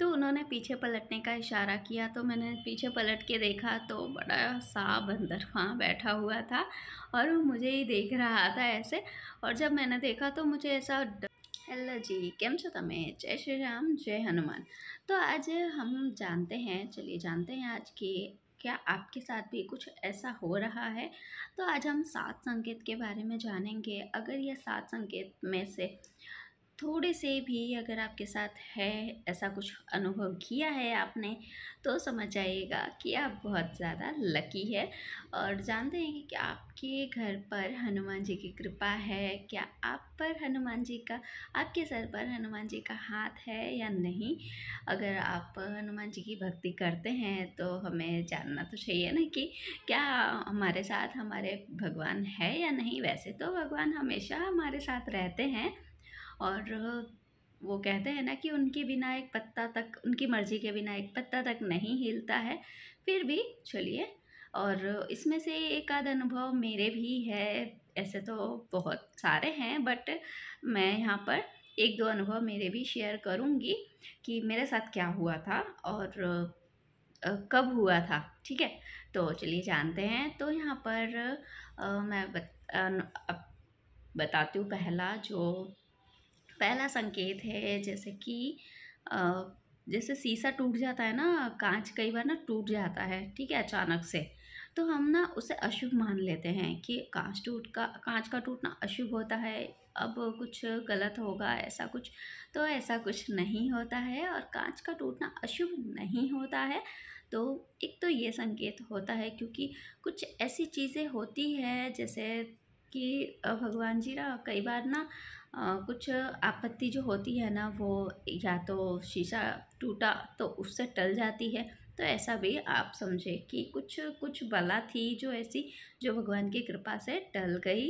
तो उन्होंने पीछे पलटने का इशारा किया तो मैंने पीछे पलट के देखा तो बड़ा सा बंदर वहाँ बैठा हुआ था और वो मुझे ही देख रहा था ऐसे और जब मैंने देखा तो मुझे ऐसा हेलो जी કેમ छो તમે जय श्री राम जय हनुमान तो आज हम जानते हैं चलिए जानते हैं आज की क्या आपके साथ भी कुछ ऐसा हो रहा है तो आज हम सात संकेत के बारे में जानेंगे अगर यह सात संकेत में से थोड़े से भी अगर आपके साथ है ऐसा कुछ अनुभव किया है आपने तो समझ जाइएगा कि आप बहुत ज़्यादा लकी है और जानते हैं कि आपके घर पर हनुमान जी की कृपा है क्या आप पर हनुमान जी का आपके सर पर हनुमान जी का हाथ है या नहीं अगर आप हनुमान जी की भक्ति करते हैं तो हमें जानना तो चाहिए ना कि क्या हमारे साथ हमारे भगवान है या नहीं वैसे तो भगवान हमेशा हमारे साथ रहते हैं और वो कहते हैं ना कि उनके बिना एक पत्ता तक उनकी मर्ज़ी के बिना एक पत्ता तक नहीं हिलता है फिर भी चलिए और इसमें से एक आध अनुभव मेरे भी है ऐसे तो बहुत सारे हैं बट मैं यहाँ पर एक दो अनुभव मेरे भी शेयर करूँगी कि मेरे साथ क्या हुआ था और कब हुआ था ठीक है तो चलिए जानते हैं तो यहाँ पर आ, मैं बत, आ, बताती हूँ पहला जो पहला संकेत है जैसे कि जैसे शीशा टूट जाता है ना कांच कई बार ना टूट जाता है ठीक है अचानक से तो हम ना उसे अशुभ मान लेते हैं कि कांच टूट का कांच का टूटना अशुभ होता है अब कुछ गलत होगा ऐसा कुछ तो ऐसा कुछ नहीं होता है और कांच का टूटना अशुभ नहीं होता है तो एक तो ये संकेत होता है क्योंकि कुछ ऐसी चीज़ें होती है जैसे कि भगवान जी ना कई बार ना कुछ आपत्ति जो होती है ना वो या तो शीशा टूटा तो उससे टल जाती है तो ऐसा भी आप समझे कि कुछ कुछ बला थी जो ऐसी जो भगवान की कृपा से टल गई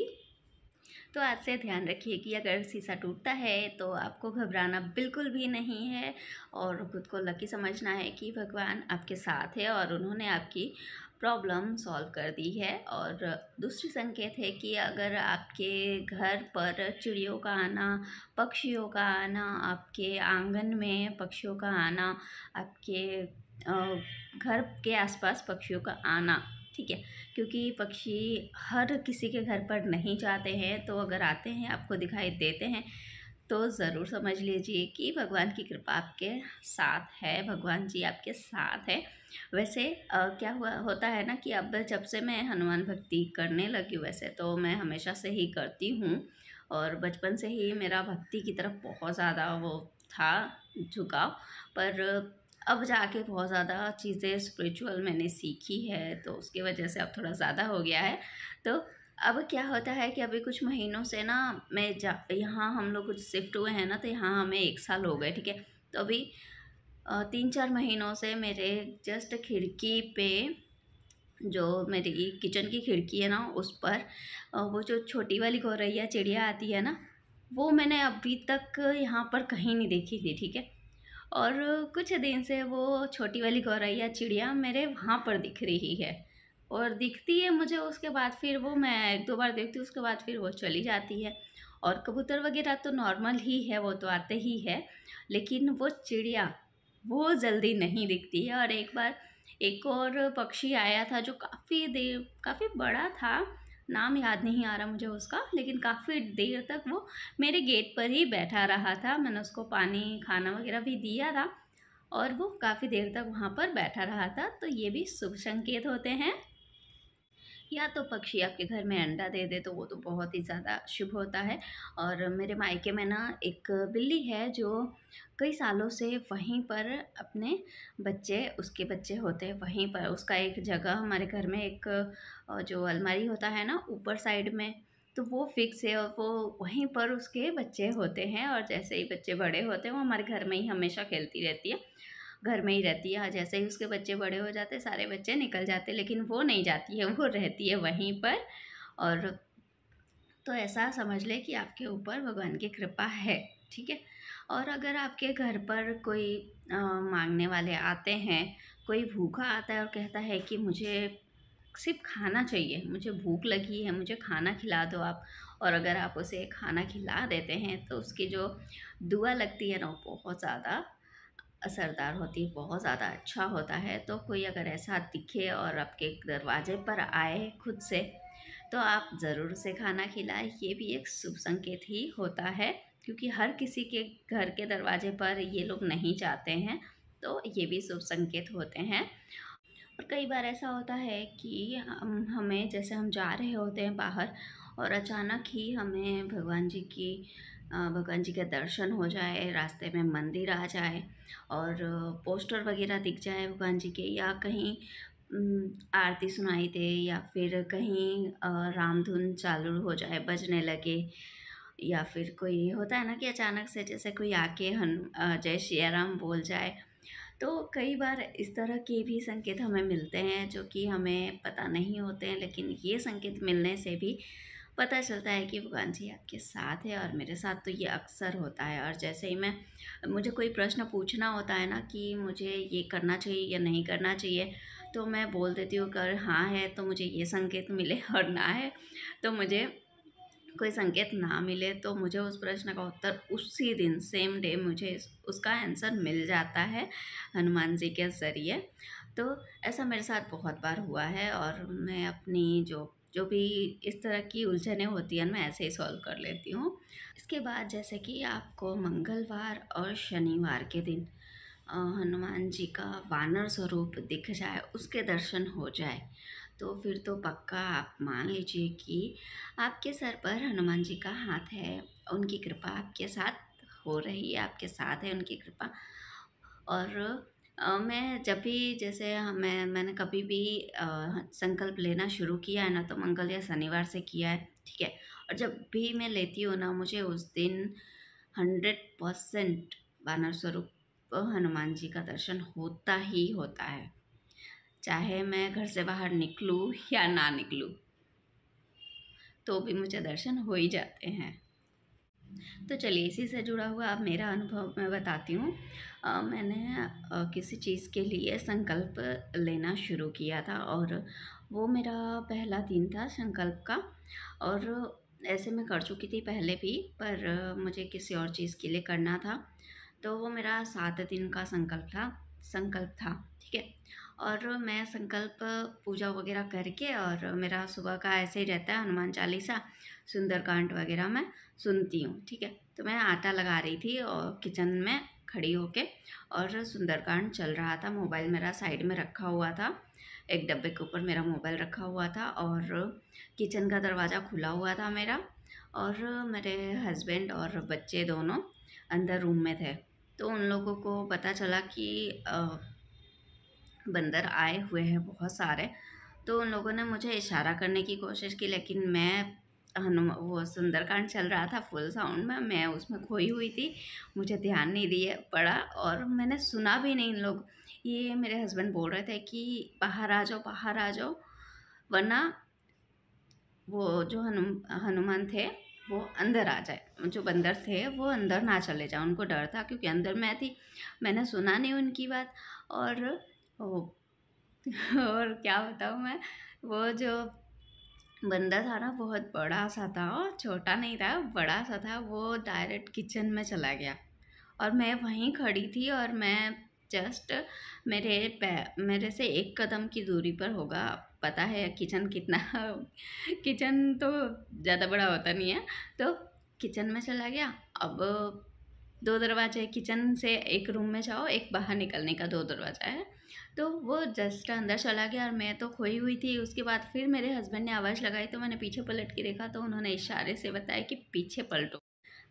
तो आज से ध्यान रखिए कि अगर शीशा टूटता है तो आपको घबराना बिल्कुल भी नहीं है और खुद को लकी समझना है कि भगवान आपके साथ है और उन्होंने आपकी प्रॉब्लम सॉल्व कर दी है और दूसरी संकेत है कि अगर आपके घर पर चिड़ियों का आना पक्षियों का आना आपके आंगन में पक्षियों का आना आपके घर के आसपास पक्षियों का आना ठीक है क्योंकि पक्षी हर किसी के घर पर नहीं जाते हैं तो अगर आते हैं आपको दिखाई देते हैं तो ज़रूर समझ लीजिए कि भगवान की कृपा आपके साथ है भगवान जी आपके साथ है वैसे आ, क्या हुआ होता है ना कि अब जब से मैं हनुमान भक्ति करने लगी वैसे तो मैं हमेशा से ही करती हूँ और बचपन से ही मेरा भक्ति की तरफ बहुत ज़्यादा वो था झुकाव पर अब जाके बहुत ज़्यादा चीज़ें स्पिरिचुअल मैंने सीखी है तो उसकी वजह से अब थोड़ा ज़्यादा हो गया है तो अब क्या होता है कि अभी कुछ महीनों से ना मैं जा यहाँ हम लोग शिफ्ट हुए हैं ना तो यहाँ हमें एक साल हो गए ठीक है तो अभी तीन चार महीनों से मेरे जस्ट खिड़की पे जो मेरी किचन की खिड़की है ना उस पर वो जो छोटी वाली गौरैया चिड़िया आती है ना वो मैंने अभी तक यहाँ पर कहीं नहीं देखी थी ठीक है और कुछ दिन से वो छोटी वाली गौरैया चिड़िया मेरे वहाँ पर दिख रही है और दिखती है मुझे उसके बाद फिर वो मैं एक दो बार देखती हूँ उसके बाद फिर वो चली जाती है और कबूतर वगैरह तो नॉर्मल ही है वो तो आते ही है लेकिन वो चिड़िया वो जल्दी नहीं दिखती है और एक बार एक और पक्षी आया था जो काफ़ी देर काफ़ी बड़ा था नाम याद नहीं आ रहा मुझे उसका लेकिन काफ़ी देर तक वो मेरे गेट पर ही बैठा रहा था मैंने उसको पानी खाना वगैरह भी दिया था और वो काफ़ी देर तक वहाँ पर बैठा रहा था तो ये भी शुभ संकेत होते हैं या तो पक्षी आपके घर में अंडा दे दे तो वो तो बहुत ही ज़्यादा शुभ होता है और मेरे मायके में ना एक बिल्ली है जो कई सालों से वहीं पर अपने बच्चे उसके बच्चे होते हैं वहीं पर उसका एक जगह हमारे घर में एक जो अलमारी होता है ना ऊपर साइड में तो वो फिक्स है और वो वहीं पर उसके बच्चे होते हैं और जैसे ही बच्चे बड़े होते हैं वो हमारे घर में ही हमेशा खेलती रहती है घर में ही रहती है हाँ, जैसे ही उसके बच्चे बड़े हो जाते सारे बच्चे निकल जाते लेकिन वो नहीं जाती है वो रहती है वहीं पर और तो ऐसा समझ ले कि आपके ऊपर भगवान की कृपा है ठीक है और अगर आपके घर पर कोई आ, मांगने वाले आते हैं कोई भूखा आता है और कहता है कि मुझे सिर्फ खाना चाहिए मुझे भूख लगी है मुझे खाना खिला दो आप और अगर आप उसे खाना खिला देते हैं तो उसकी जो दुआ लगती है ना बहुत ज़्यादा असरदार होती है बहुत ज़्यादा अच्छा होता है तो कोई अगर ऐसा दिखे और आपके दरवाजे पर आए खुद से तो आप ज़रूर से खाना खिलाए ये भी एक शुभ संकेत ही होता है क्योंकि हर किसी के घर के दरवाजे पर ये लोग नहीं जाते हैं तो ये भी शुभ संकेत होते हैं और कई बार ऐसा होता है कि हम हमें जैसे हम जा रहे होते हैं बाहर और अचानक ही हमें भगवान जी की भगवान जी के दर्शन हो जाए रास्ते में मंदिर आ जाए और पोस्टर वगैरह दिख जाए भगवान जी के या कहीं आरती सुनाई दे या फिर कहीं रामधुन चालू हो जाए बजने लगे या फिर कोई होता है ना कि अचानक से जैसे कोई आके हन जय श्री बोल जाए तो कई बार इस तरह के भी संकेत हमें मिलते हैं जो कि हमें पता नहीं होते हैं लेकिन ये संकेत मिलने से भी पता चलता है कि भगवान जी आपके साथ है और मेरे साथ तो ये अक्सर होता है और जैसे ही मैं मुझे कोई प्रश्न पूछना होता है ना कि मुझे ये करना चाहिए या नहीं करना चाहिए तो मैं बोल देती हूँ अगर हाँ है तो मुझे ये संकेत मिले और ना है तो मुझे कोई संकेत ना मिले तो मुझे उस प्रश्न का उत्तर उसी दिन सेम डे मुझे उसका आंसर मिल जाता है हनुमान जी के ज़रिए तो ऐसा मेरे साथ बहुत बार हुआ है और मैं अपनी जो जो भी इस तरह की उलझने होती हैं मैं ऐसे ही सॉल्व कर लेती हूँ इसके बाद जैसे कि आपको मंगलवार और शनिवार के दिन हनुमान जी का वानर स्वरूप दिख जाए उसके दर्शन हो जाए तो फिर तो पक्का आप मान लीजिए कि आपके सर पर हनुमान जी का हाथ है उनकी कृपा आपके साथ हो रही है आपके साथ है उनकी कृपा और मैं जब भी जैसे मैं मैंने कभी भी संकल्प लेना शुरू किया है ना तो मंगल या शनिवार से किया है, ठीक है? और जब भी मैं लेती हूँ ना मुझे उस दिन हंड्रेड परसेंट बानर स्वरूप हनुमान जी का दर्शन होता ही होता है। चाहे मैं घर से बाहर निकलूँ या ना निकलूँ तो भी मुझे दर्शन हो ही जाते हैं। तो चलिए इसी से जुड़ा हुआ अब मेरा अनुभव मैं बताती हूँ मैंने आ, किसी चीज़ के लिए संकल्प लेना शुरू किया था और वो मेरा पहला दिन था संकल्प का और ऐसे मैं कर चुकी थी पहले भी पर मुझे किसी और चीज़ के लिए करना था तो वो मेरा सात दिन का संकल्प था संकल्प था ठीक है और मैं संकल्प पूजा वगैरह करके और मेरा सुबह का ऐसे ही रहता है हनुमान चालीसा सुंदरकांड वगैरह मैं सुनती हूँ ठीक है तो मैं आटा लगा रही थी और किचन में खड़ी होके और सुंदरकांड चल रहा था मोबाइल मेरा साइड में रखा हुआ था एक डब्बे के ऊपर मेरा मोबाइल रखा हुआ था और किचन का दरवाज़ा खुला हुआ था मेरा और मेरे हस्बैंड और बच्चे दोनों अंदर रूम में थे तो उन लोगों को पता चला कि बंदर आए हुए हैं बहुत सारे तो उन लोगों ने मुझे इशारा करने की कोशिश की लेकिन मैं हनुमा वो सुंदरकांड चल रहा था फुल साउंड में मैं उसमें खोई हुई थी मुझे ध्यान नहीं दिए पड़ा और मैंने सुना भी नहीं इन लोग ये मेरे हस्बैंड बोल रहे थे कि बाहर आ जाओ बाहर आ जाओ वरना वो जो हनु हनुमान थे वो अंदर आ जाए जो बंदर थे वो अंदर ना चले जाए उनको डर था क्योंकि अंदर मैं थी मैंने सुना नहीं उनकी बात और वो और क्या बताऊँ मैं वो जो बंदर था ना बहुत बड़ा सा था और छोटा नहीं था बड़ा सा था वो डायरेक्ट किचन में चला गया और मैं वहीं खड़ी थी और मैं जस्ट मेरे मेरे से एक कदम की दूरी पर होगा पता है किचन कितना किचन तो ज़्यादा बड़ा होता नहीं है तो किचन में चला गया अब दो दरवाजे किचन से एक रूम में जाओ एक बाहर निकलने का दो दरवाज़ा है तो वो जस्ट अंदर चला गया और मैं तो खोई हुई थी उसके बाद फिर मेरे हस्बैंड ने आवाज़ लगाई तो मैंने पीछे पलट के देखा तो उन्होंने इशारे से बताया कि पीछे पलटो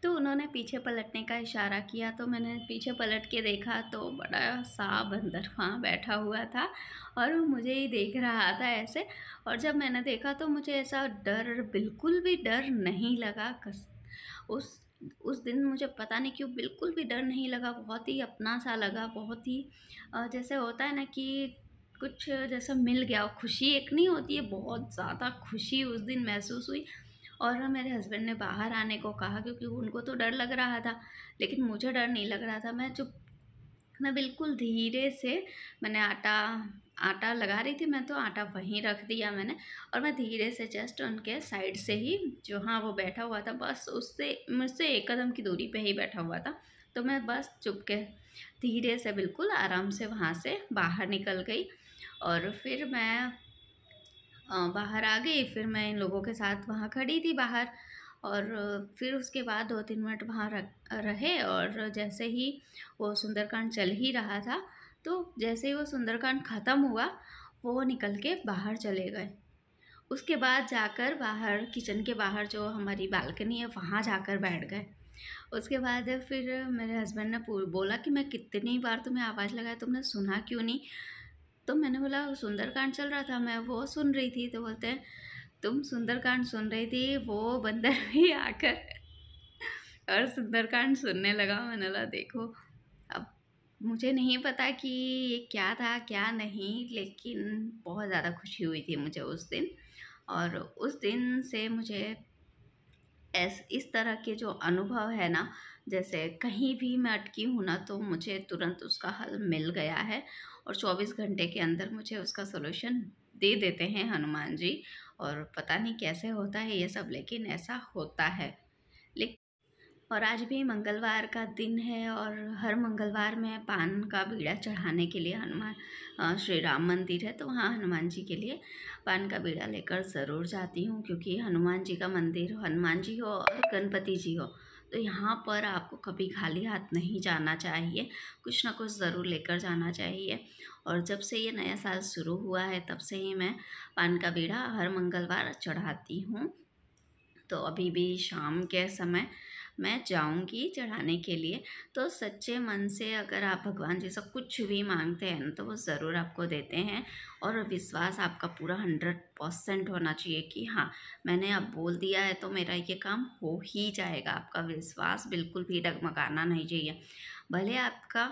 तो उन्होंने पीछे पलटने का इशारा किया तो मैंने पीछे पलट के देखा तो बड़ा सा बंदर वहाँ बैठा हुआ था और वो मुझे ही देख रहा था ऐसे और जब मैंने देखा तो मुझे ऐसा डर बिल्कुल भी डर नहीं लगा कस उस उस दिन मुझे पता नहीं क्यों बिल्कुल भी डर नहीं लगा बहुत ही अपना सा लगा बहुत ही जैसे होता है ना कि कुछ जैसा मिल गया खुशी एक नहीं होती है बहुत ज़्यादा खुशी उस दिन महसूस हुई और हाँ, मेरे हस्बैंड ने बाहर आने को कहा क्योंकि उनको तो डर लग रहा था लेकिन मुझे डर नहीं लग रहा था मैं चुप मैं बिल्कुल धीरे से मैंने आटा आटा लगा रही थी मैं तो आटा वहीं रख दिया मैंने और मैं धीरे से जस्ट उनके साइड से ही जो हाँ वो बैठा हुआ था बस उससे मुझसे एक कदम की दूरी पे ही बैठा हुआ था तो मैं बस चुपके धीरे से बिल्कुल आराम से वहाँ से बाहर निकल गई और फिर मैं बाहर आ गई फिर मैं इन लोगों के साथ वहाँ खड़ी थी बाहर और फिर उसके बाद दो तीन मिनट वहाँ रहे और जैसे ही वो सुंदरकांड चल ही रहा था तो जैसे ही वो सुंदरकांड ख़त्म हुआ वो निकल के बाहर चले गए उसके बाद जाकर बाहर किचन के बाहर जो हमारी बालकनी है वहाँ जाकर बैठ गए उसके बाद फिर मेरे हस्बैंड ने बोला कि मैं कितनी बार तुम्हें आवाज़ लगाया तुमने सुना क्यों नहीं तो मैंने बोला सुंदरकांड चल रहा था मैं वो सुन रही थी तो बोलते हैं तुम सुंदरकांड सुन रही थी वो बंदर भी आकर और सुंदरकांड सुनने लगा मैंने बोला देखो अब मुझे नहीं पता कि ये क्या था क्या नहीं लेकिन बहुत ज़्यादा खुशी हुई थी मुझे उस दिन और उस दिन से मुझे इस तरह के जो अनुभव है ना जैसे कहीं भी मैं अटकी हूँ ना तो मुझे तुरंत उसका हल मिल गया है और 24 घंटे के अंदर मुझे उसका सोल्यूशन दे देते हैं हनुमान जी और पता नहीं कैसे होता है ये सब लेकिन ऐसा होता है लेकिन और आज भी मंगलवार का दिन है और हर मंगलवार में पान का बीड़ा चढ़ाने के लिए हनुमान श्री राम मंदिर है तो वहाँ हनुमान जी के लिए पान का बीड़ा लेकर ज़रूर जाती हूँ क्योंकि हनुमान जी का मंदिर हनुमान जी हो और गणपति जी हो तो यहाँ पर आपको कभी खाली हाथ नहीं जाना चाहिए कुछ ना कुछ ज़रूर लेकर जाना चाहिए और जब से ये नया साल शुरू हुआ है तब से ही मैं पान का बीड़ा हर मंगलवार चढ़ाती हूँ तो अभी भी शाम के समय मैं जाऊंगी चढ़ाने के लिए तो सच्चे मन से अगर आप भगवान जी से कुछ भी मांगते हैं ना तो वो ज़रूर आपको देते हैं और विश्वास आपका पूरा हंड्रेड परसेंट होना चाहिए कि हाँ मैंने अब बोल दिया है तो मेरा ये काम हो ही जाएगा आपका विश्वास बिल्कुल भी डगमगाना नहीं चाहिए भले आपका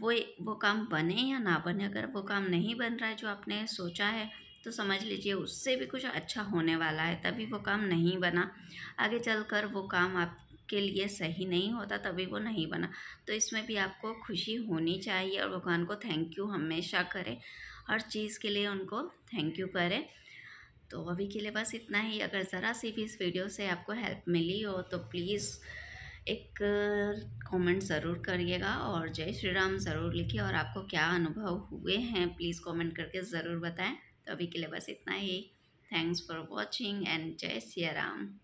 वो वो काम बने या ना बने अगर वो काम नहीं बन रहा है जो आपने सोचा है तो समझ लीजिए उससे भी कुछ अच्छा होने वाला है तभी वो काम नहीं बना आगे चल कर वो काम आप के लिए सही नहीं होता तभी वो नहीं बना तो इसमें भी आपको खुशी होनी चाहिए और भगवान को थैंक यू हमेशा करें हर चीज़ के लिए उनको थैंक यू करें तो अभी के लिए बस इतना ही अगर ज़रा सी भी इस वीडियो से आपको हेल्प मिली हो तो प्लीज़ एक कमेंट ज़रूर करिएगा और जय श्री राम ज़रूर लिखिए और आपको क्या अनुभव हुए हैं प्लीज़ कमेंट करके ज़रूर बताएं तो अभी के लिए बस इतना ही थैंक्स फॉर वॉचिंग एंड जय सिया राम